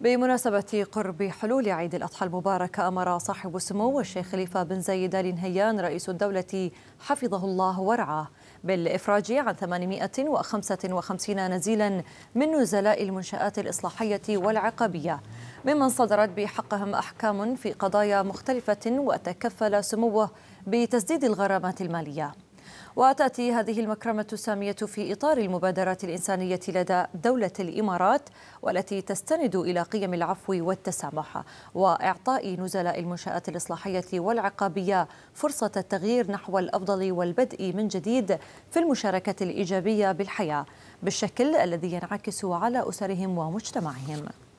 بمناسبة قرب حلول عيد الأضحى المبارك أمر صاحب السمو الشيخ خليفة بن زايد آل نهيان رئيس الدولة حفظه الله ورعاه بالإفراج عن 855 نزيلا من نزلاء المنشآت الإصلاحية والعقابية ممن صدرت بحقهم أحكام في قضايا مختلفة وتكفل سموه بتسديد الغرامات المالية وتأتي هذه المكرمة السامية في إطار المبادرات الإنسانية لدى دولة الإمارات والتي تستند إلى قيم العفو والتسامح وإعطاء نزلاء المنشآت الإصلاحية والعقابية فرصة التغيير نحو الأفضل والبدء من جديد في المشاركة الإيجابية بالحياة بالشكل الذي ينعكس على أسرهم ومجتمعهم